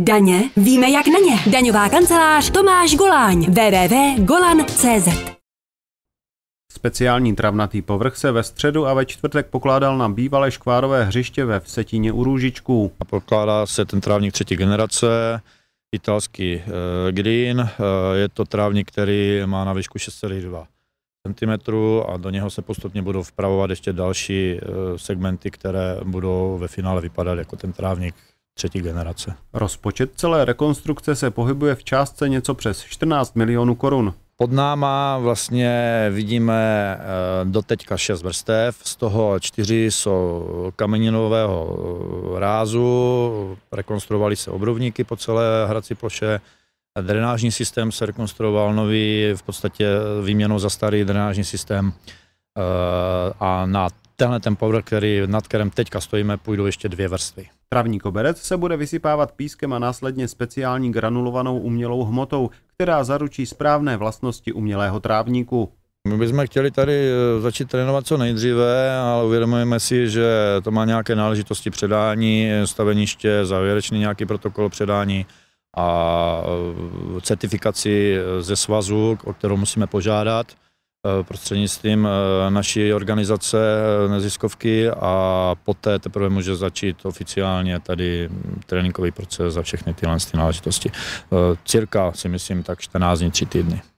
Daně víme jak na ně. Daňová kancelář Tomáš Goláň. www.golan.cz Speciální travnatý povrch se ve středu a ve čtvrtek pokládal na bývalé škvárové hřiště ve Vsetíně u Růžičků. Pokládá se ten trávník třetí generace, italský eh, green. Eh, je to trávník, který má na výšku 6,2 cm a do něho se postupně budou vpravovat ještě další eh, segmenty, které budou ve finále vypadat jako ten trávník třetí generace. Rozpočet celé rekonstrukce se pohybuje v částce něco přes 14 milionů korun. Pod náma vlastně vidíme eh, doteďka šest vrstev, z toho čtyři jsou kameninového eh, rázu, rekonstruovaly se obrovníky po celé hradci ploše, drenážní systém se rekonstruoval nový, v podstatě výměnou za starý drenážní systém eh, a na tenhle ten povrch, který, nad kterým teďka stojíme, půjdou ještě dvě vrstvy. Travní koberec se bude vysypávat pískem a následně speciální granulovanou umělou hmotou, která zaručí správné vlastnosti umělého trávníku. My bychom chtěli tady eh, začít trénovat co nejdříve, ale uvědomujeme si, že to má nějaké náležitosti předání, staveniště, závěrečný nějaký protokol předání a eh, certifikaci ze svazu, o kterou musíme požádat. Eh, prostřednictvím eh, naší organizace eh, neziskovky a poté teprve může začít oficiálně tady tréninkový proces za všechny tyhle náležitosti. Cirka si myslím tak 14 dní, 3 týdny.